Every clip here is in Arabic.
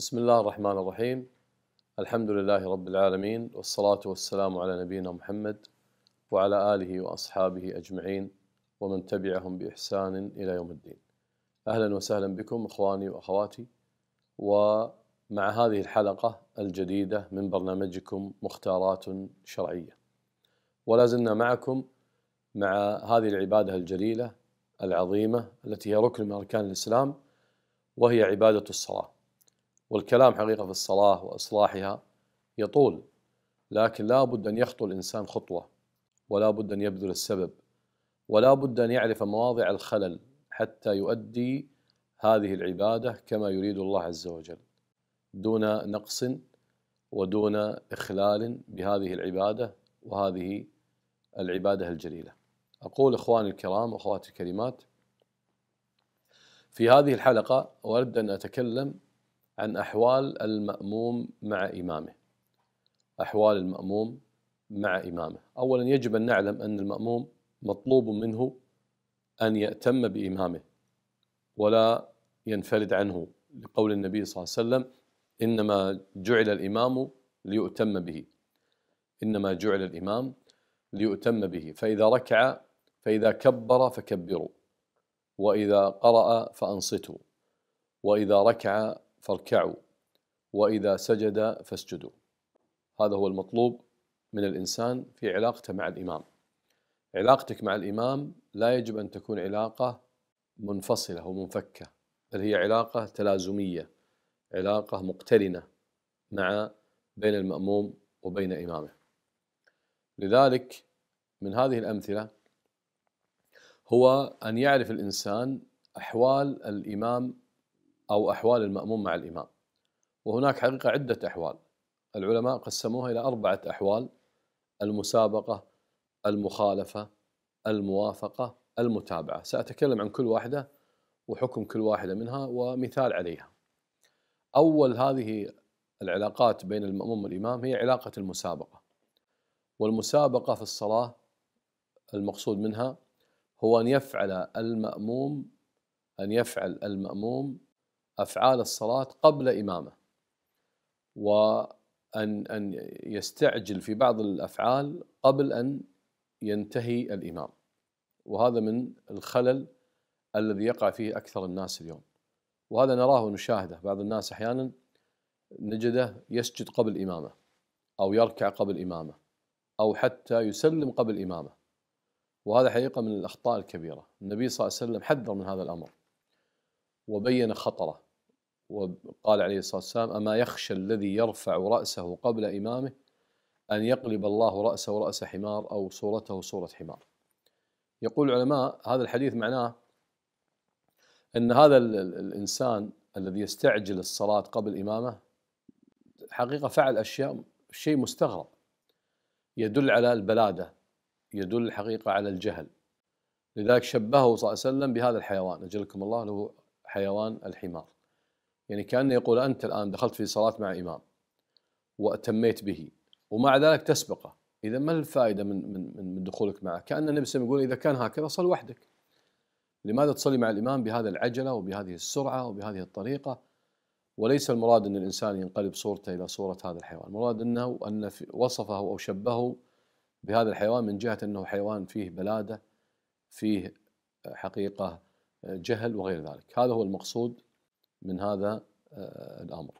بسم الله الرحمن الرحيم الحمد لله رب العالمين والصلاة والسلام على نبينا محمد وعلى آله وأصحابه أجمعين ومن تبعهم بإحسان إلى يوم الدين أهلا وسهلا بكم إخواني وأخواتي ومع هذه الحلقة الجديدة من برنامجكم مختارات شرعية ولا زلنا معكم مع هذه العبادة الجليلة العظيمة التي هي ركن من أركان الإسلام وهي عبادة الصلاة والكلام حقيقة في الصلاة وإصلاحها يطول لكن لا بد أن يخطو الإنسان خطوة ولا بد أن يبذل السبب ولا بد أن يعرف مواضع الخلل حتى يؤدي هذه العبادة كما يريد الله عز وجل دون نقص ودون إخلال بهذه العبادة وهذه العبادة الجليلة أقول إخواني الكرام وأخواتي الكريمات في هذه الحلقة أود أن أتكلم عن أحوال المأموم مع إمامه أحوال المأموم مع إمامه أولا يجب أن نعلم أن المأموم مطلوب منه أن يأتم بإمامه ولا ينفرد عنه لقول النبي صلى الله عليه وسلم إنما جعل الإمام ليؤتم به إنما جعل الإمام ليؤتم به فإذا ركع فإذا كبر فكبروا وإذا قرأ فأنصتوا وإذا ركع فاركعوا وإذا سجد فاسجدوا هذا هو المطلوب من الإنسان في علاقته مع الإمام علاقتك مع الإمام لا يجب أن تكون علاقة منفصلة ومنفكة بل هي علاقة تلازمية علاقة مقترنة مع بين المأموم وبين إمامه لذلك من هذه الأمثلة هو أن يعرف الإنسان أحوال الإمام أو أحوال المأموم مع الإمام وهناك حقيقة عدة أحوال العلماء قسموها إلى أربعة أحوال المسابقة المخالفة الموافقة المتابعة سأتكلم عن كل واحدة وحكم كل واحدة منها ومثال عليها أول هذه العلاقات بين المأموم والإمام هي علاقة المسابقة والمسابقة في الصلاة المقصود منها هو أن يفعل المأموم أن يفعل المأموم أفعال الصلاة قبل إمامه وأن أن يستعجل في بعض الأفعال قبل أن ينتهي الإمام وهذا من الخلل الذي يقع فيه أكثر الناس اليوم وهذا نراه ونشاهده بعض الناس أحيانا نجده يسجد قبل إمامه أو يركع قبل إمامه أو حتى يسلم قبل إمامه وهذا حقيقة من الأخطاء الكبيرة النبي صلى الله عليه وسلم حذر من هذا الأمر وبين خطره وقال عليه الصلاة والسلام أما يخشى الذي يرفع رأسه قبل إمامه أن يقلب الله رأسه رأس حمار أو صورته صورة حمار يقول العلماء هذا الحديث معناه أن هذا الإنسان الذي يستعجل الصلاة قبل إمامه حقيقة فعل أشياء شيء مستغرب يدل على البلادة يدل الحقيقة على الجهل لذلك شبهه صلى الله عليه وسلم بهذا الحيوان أجلكم الله له حيوان الحمار يعني كأنه يقول أنت الآن دخلت في صلاة مع إمام وأتميت به ومع ذلك تسبقه إذا ما الفائدة من من من دخولك معه؟ كأن النبي صلى الله عليه وسلم يقول إذا كان هكذا صل وحدك لماذا تصلي مع الإمام بهذا العجلة وبهذه السرعة وبهذه الطريقة وليس المراد أن الإنسان ينقلب صورته إلى صورة هذا الحيوان المراد أنه أن وصفه أو شبهه بهذا الحيوان من جهة أنه حيوان فيه بلادة فيه حقيقة آه، جهل وغير ذلك هذا هو المقصود من هذا آه، الامر.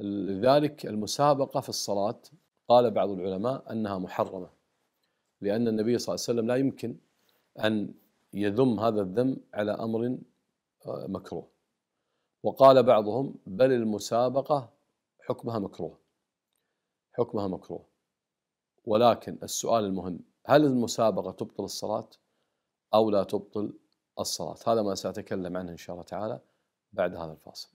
لذلك المسابقه في الصلاه قال بعض العلماء انها محرمه لان النبي صلى الله عليه وسلم لا يمكن ان يذم هذا الذم على امر آه، مكروه. وقال بعضهم بل المسابقه حكمها مكروه. حكمها مكروه. ولكن السؤال المهم هل المسابقه تبطل الصلاه او لا تبطل الصلاه؟ هذا ما ساتكلم عنه ان شاء الله تعالى. بعد هذا الفاصل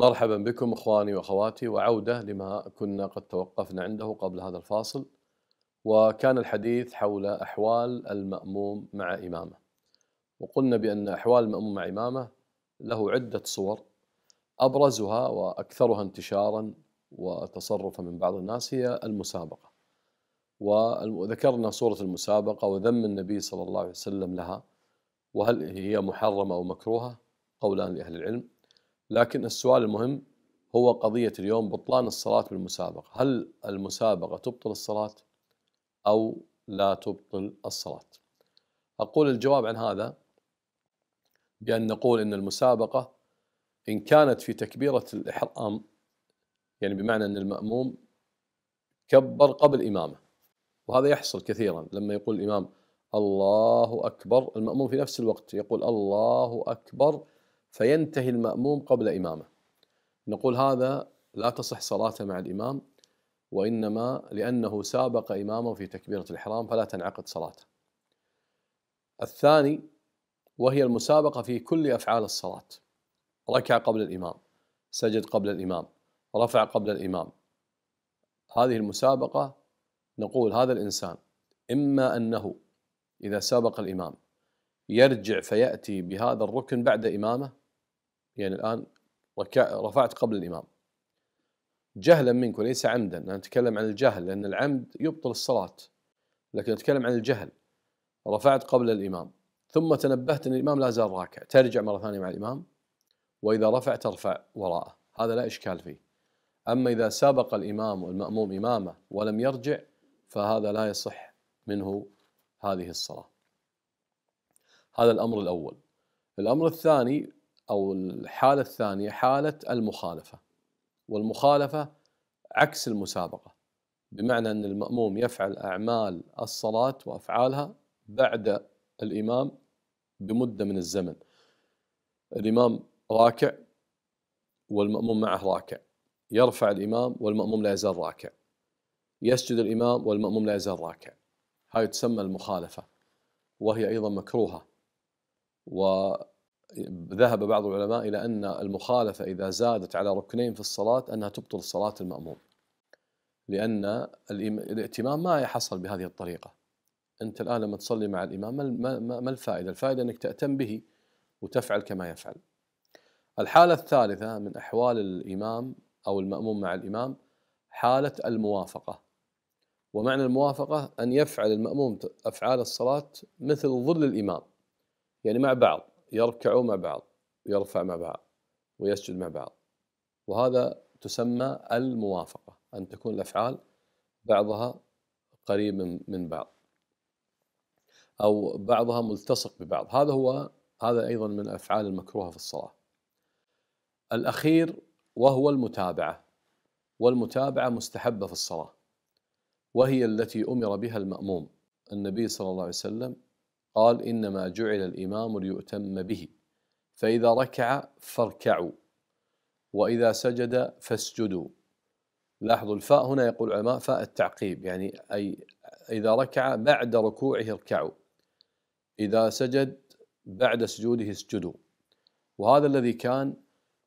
مرحبا بكم اخواني واخواتي وعوده لما كنا قد توقفنا عنده قبل هذا الفاصل وكان الحديث حول احوال الماموم مع امامه وقلنا بان احوال الماموم مع امامه له عده صور ابرزها واكثرها انتشارا وتصرفا من بعض الناس هي المسابقه وذكرنا صوره المسابقه وذم النبي صلى الله عليه وسلم لها وهل هي محرمه او مكروهه قولان لاهل العلم لكن السؤال المهم هو قضية اليوم بطلان الصلاة بالمسابقة هل المسابقة تبطل الصلاة أو لا تبطل الصلاة أقول الجواب عن هذا بأن نقول أن المسابقة إن كانت في تكبيرة الإحرام يعني بمعنى أن المأموم كبر قبل إمامه وهذا يحصل كثيرا لما يقول الإمام الله أكبر المأموم في نفس الوقت يقول الله أكبر فينتهي المأموم قبل إمامه نقول هذا لا تصح صلاته مع الإمام وإنما لأنه سابق إمامه في تكبيرة الإحرام فلا تنعقد صلاته الثاني وهي المسابقة في كل أفعال الصلاة ركع قبل الإمام سجد قبل الإمام رفع قبل الإمام هذه المسابقة نقول هذا الإنسان إما أنه إذا سابق الإمام يرجع فيأتي بهذا الركن بعد إمامه يعني الآن رفعت قبل الإمام جهلا منك وليس عمدا أنا أتكلم عن الجهل لأن العمد يبطل الصلاة لكن أتكلم عن الجهل رفعت قبل الإمام ثم تنبهت أن الإمام لا زال راكع ترجع مرة ثانية مع الإمام وإذا رفع ترفع وراءه هذا لا إشكال فيه أما إذا سابق الإمام والمأموم إمامه ولم يرجع فهذا لا يصح منه هذه الصلاة هذا الأمر الأول الأمر الثاني او الحاله الثانيه حاله المخالفه والمخالفه عكس المسابقه بمعنى ان الماموم يفعل اعمال الصلاه وافعالها بعد الامام بمده من الزمن الامام راكع والماموم معه راكع يرفع الامام والماموم لا يزال راكع يسجد الامام والماموم لا يزال راكع هاي تسمى المخالفه وهي ايضا مكروهه و ذهب بعض العلماء إلى أن المخالفة إذا زادت على ركنين في الصلاة أنها تبطل صلاة المأموم لأن الائتمام ما يحصل بهذه الطريقة أنت الآن لما تصلي مع الإمام ما الفائدة؟ الفائدة أنك تأتم به وتفعل كما يفعل الحالة الثالثة من أحوال الإمام أو المأموم مع الإمام حالة الموافقة ومعنى الموافقة أن يفعل المأموم أفعال الصلاة مثل ظل الإمام يعني مع بعض يركع مع بعض ويرفع مع بعض ويسجد مع بعض وهذا تسمى الموافقة أن تكون الأفعال بعضها قريب من بعض أو بعضها ملتصق ببعض هذا هو هذا أيضا من الأفعال المكروهة في الصلاة الأخير وهو المتابعة والمتابعة مستحبة في الصلاة وهي التي أمر بها المأموم النبي صلى الله عليه وسلم قال إنما جعل الإمام ليؤتم به فإذا ركع فاركعوا وإذا سجد فاسجدوا لاحظوا الفاء هنا يقول العلماء فاء التعقيب يعني أي إذا ركع بعد ركوعه اركعوا إذا سجد بعد سجوده اسجدوا وهذا الذي كان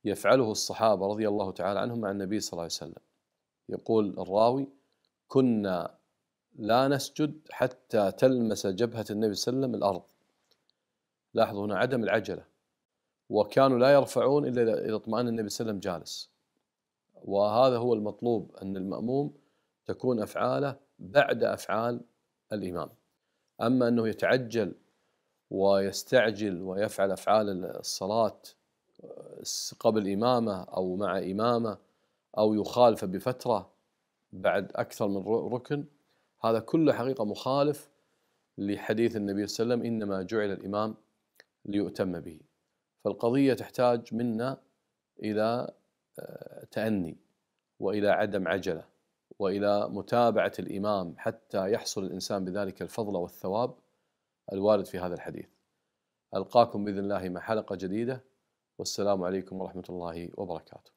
يفعله الصحابة رضي الله تعالى عنهم مع النبي صلى الله عليه وسلم يقول الراوي كنا لا نسجد حتى تلمس جبهة النبي صلى الله عليه وسلم الأرض لاحظوا هنا عدم العجلة وكانوا لا يرفعون إلا إذا اطمأن النبي صلى الله عليه وسلم جالس وهذا هو المطلوب أن المأموم تكون أفعاله بعد أفعال الإمام أما أنه يتعجل ويستعجل ويفعل أفعال الصلاة آه، قبل إمامة أو مع إمامة أو يخالف بفترة بعد أكثر من ركن هذا كله حقيقة مخالف لحديث النبي صلى الله عليه وسلم إنما جعل الإمام ليؤتم به فالقضية تحتاج منا إلى آه، تأني وإلى عدم عجلة وإلى متابعة الإمام حتى يحصل الإنسان بذلك الفضل والثواب الوارد في هذا الحديث ألقاكم بإذن الله مع حلقة جديدة والسلام عليكم ورحمة الله وبركاته